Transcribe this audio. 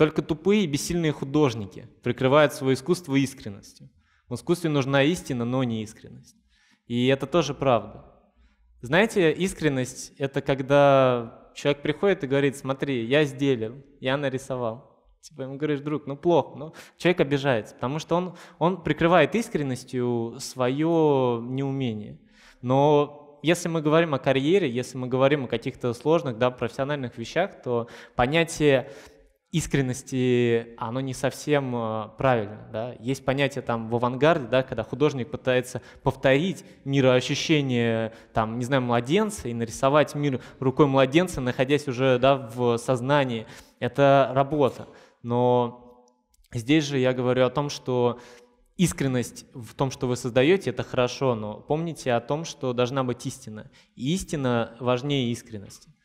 Только тупые и бессильные художники прикрывают свое искусство искренностью. В искусстве нужна истина, но не искренность. И это тоже правда. Знаете, искренность — это когда человек приходит и говорит, смотри, я сделал, я нарисовал. Типа ему говоришь, друг, ну плохо. Ну, человек обижается, потому что он, он прикрывает искренностью свое неумение. Но если мы говорим о карьере, если мы говорим о каких-то сложных да, профессиональных вещах, то понятие искренности, оно не совсем э, правильно. Да? Есть понятие там в авангарде, да, когда художник пытается повторить мироощущение, там, не знаю, младенца и нарисовать мир рукой младенца, находясь уже да, в сознании. Это работа. Но здесь же я говорю о том, что искренность в том, что вы создаете, это хорошо, но помните о том, что должна быть истина. И истина важнее искренности.